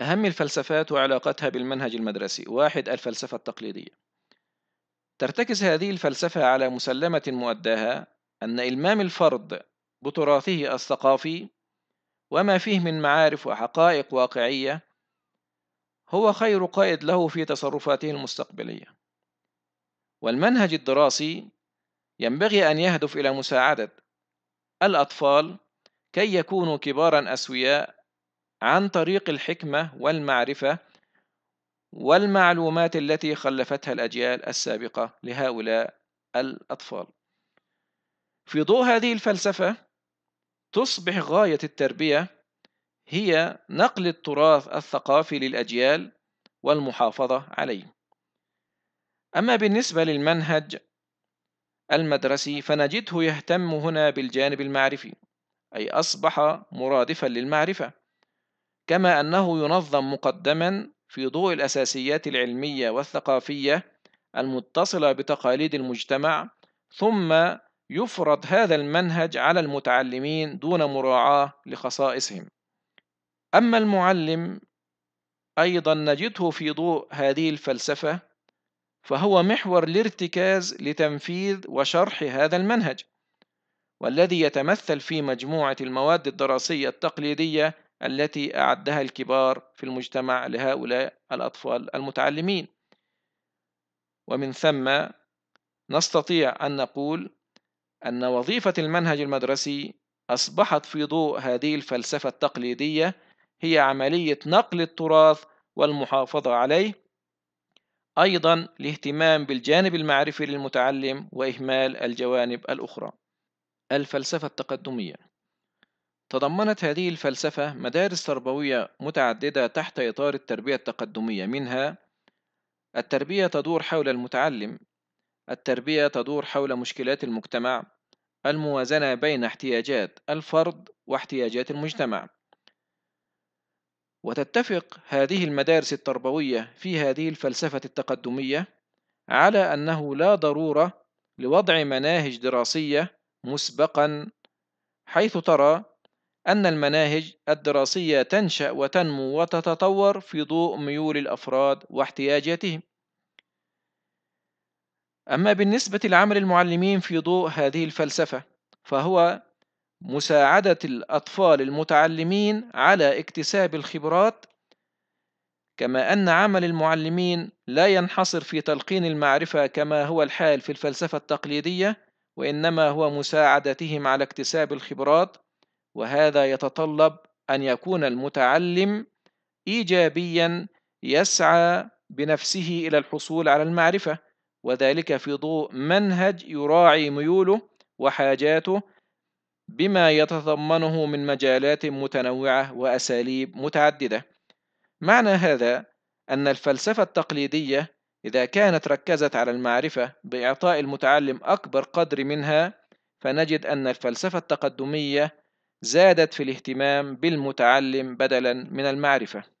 أهم الفلسفات وعلاقتها بالمنهج المدرسي واحد الفلسفة التقليدية ترتكز هذه الفلسفة على مسلمة مؤداها أن إلمام الفرد بتراثه الثقافي وما فيه من معارف وحقائق واقعية هو خير قائد له في تصرفاته المستقبلية والمنهج الدراسي ينبغي أن يهدف إلى مساعدة الأطفال كي يكونوا كبارا أسوياء عن طريق الحكمة والمعرفة والمعلومات التي خلفتها الأجيال السابقة لهؤلاء الأطفال. في ضوء هذه الفلسفة تصبح غاية التربية هي نقل التراث الثقافي للأجيال والمحافظة عليه. أما بالنسبة للمنهج المدرسي فنجده يهتم هنا بالجانب المعرفي، أي أصبح مرادفا للمعرفة كما أنه ينظم مقدما في ضوء الأساسيات العلمية والثقافية المتصلة بتقاليد المجتمع ثم يفرض هذا المنهج على المتعلمين دون مراعاة لخصائصهم أما المعلم أيضا نجده في ضوء هذه الفلسفة فهو محور الارتكاز لتنفيذ وشرح هذا المنهج والذي يتمثل في مجموعة المواد الدراسية التقليدية التي أعدها الكبار في المجتمع لهؤلاء الأطفال المتعلمين ومن ثم نستطيع أن نقول أن وظيفة المنهج المدرسي أصبحت في ضوء هذه الفلسفة التقليدية هي عملية نقل التراث والمحافظة عليه أيضا الاهتمام بالجانب المعرفي للمتعلم وإهمال الجوانب الأخرى الفلسفة التقدمية تضمنت هذه الفلسفة مدارس تربوية متعددة تحت إطار التربية التقدمية منها التربية تدور حول المتعلم التربية تدور حول مشكلات المجتمع الموازنة بين احتياجات الفرد واحتياجات المجتمع وتتفق هذه المدارس التربوية في هذه الفلسفة التقدمية على أنه لا ضرورة لوضع مناهج دراسية مسبقا حيث ترى أن المناهج الدراسية تنشأ وتنمو وتتطور في ضوء ميول الأفراد واحتياجاتهم. أما بالنسبة لعمل المعلمين في ضوء هذه الفلسفة، فهو مساعدة الأطفال المتعلمين على اكتساب الخبرات، كما أن عمل المعلمين لا ينحصر في تلقين المعرفة كما هو الحال في الفلسفة التقليدية، وإنما هو مساعدتهم على اكتساب الخبرات وهذا يتطلب أن يكون المتعلم إيجابيا يسعى بنفسه إلى الحصول على المعرفة وذلك في ضوء منهج يراعي ميوله وحاجاته بما يتضمنه من مجالات متنوعة وأساليب متعددة معنى هذا أن الفلسفة التقليدية إذا كانت ركزت على المعرفة بإعطاء المتعلم أكبر قدر منها فنجد أن الفلسفة التقدمية زادت في الاهتمام بالمتعلم بدلا من المعرفة